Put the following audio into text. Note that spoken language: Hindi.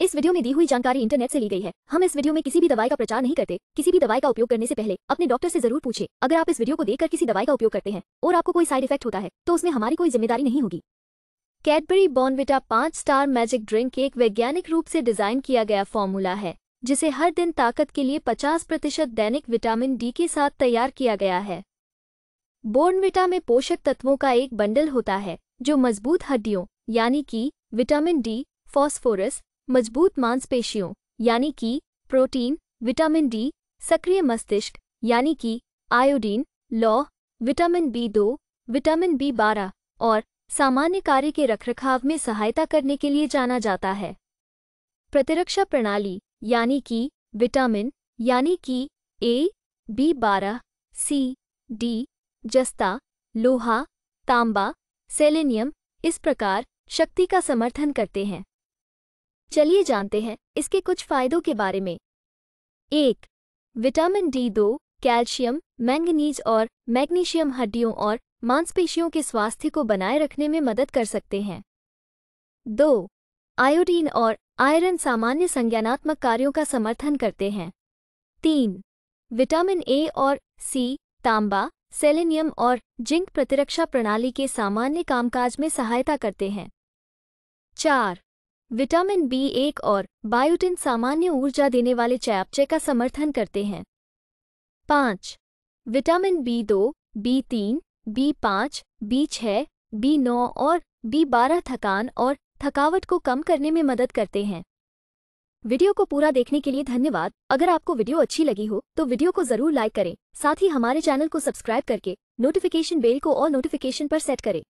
इस वीडियो में दी हुई जानकारी इंटरनेट से ली गई है हम इस वीडियो में किसी भी दवाई का प्रचार नहीं करते किसी भी दवाई का उपयोग करने से पहले अपने डॉक्टर से जरूर पूछे अगर आप इस वीडियो को देखकर किसी दवाई का उपयोग करते हैं और आपको कोई साइड इफेक्ट होता है तो उसमें हमारी कोई जिम्मेदारी नहीं होगी कैडबरी बॉर्नविटा पांच स्टार मैजिक ड्रिंक एक वैज्ञानिक रूप से डिजाइन किया गया फॉर्मूला है जिसे हर दिन ताकत के लिए पचास प्रतिशत दैनिक विटामिन डी के साथ तैयार किया गया है बोर्नविटा में पोषक तत्वों का एक बंडल होता है जो मजबूत हड्डियों यानी कि विटामिन डी फॉस्फोरस मजबूत मांसपेशियों यानी कि प्रोटीन विटामिन डी सक्रिय मस्तिष्क यानी कि आयोडीन लौह विटामिन बी दो विटामिन बी बारह और सामान्य कार्य के रखरखाव में सहायता करने के लिए जाना जाता है प्रतिरक्षा प्रणाली यानी कि विटामिन यानी कि ए बी बारह सी डी जस्ता लोहा तांबा सेलेनियम इस प्रकार शक्ति का समर्थन करते हैं चलिए जानते हैं इसके कुछ फायदों के बारे में एक विटामिन डी दो कैल्शियम मैंगनीज और मैग्नीशियम हड्डियों और मांसपेशियों के स्वास्थ्य को बनाए रखने में मदद कर सकते हैं दो आयोडीन और आयरन सामान्य संज्ञानात्मक कार्यों का समर्थन करते हैं तीन विटामिन ए और सी तांबा सेलेनियम और जिंक प्रतिरक्षा प्रणाली के सामान्य कामकाज में सहायता करते हैं चार विटामिन बी एक और बायोटिन सामान्य ऊर्जा देने वाले चयापचय का समर्थन करते हैं पाँच विटामिन बी दो बी तीन बी पाँच बी छः बी नौ और बी बारह थकान और थकावट को कम करने में मदद करते हैं वीडियो को पूरा देखने के लिए धन्यवाद अगर आपको वीडियो अच्छी लगी हो तो वीडियो को जरूर लाइक करें साथ ही हमारे चैनल को सब्सक्राइब करके नोटिफिकेशन बेल को और नोटिफिकेशन पर सेट करें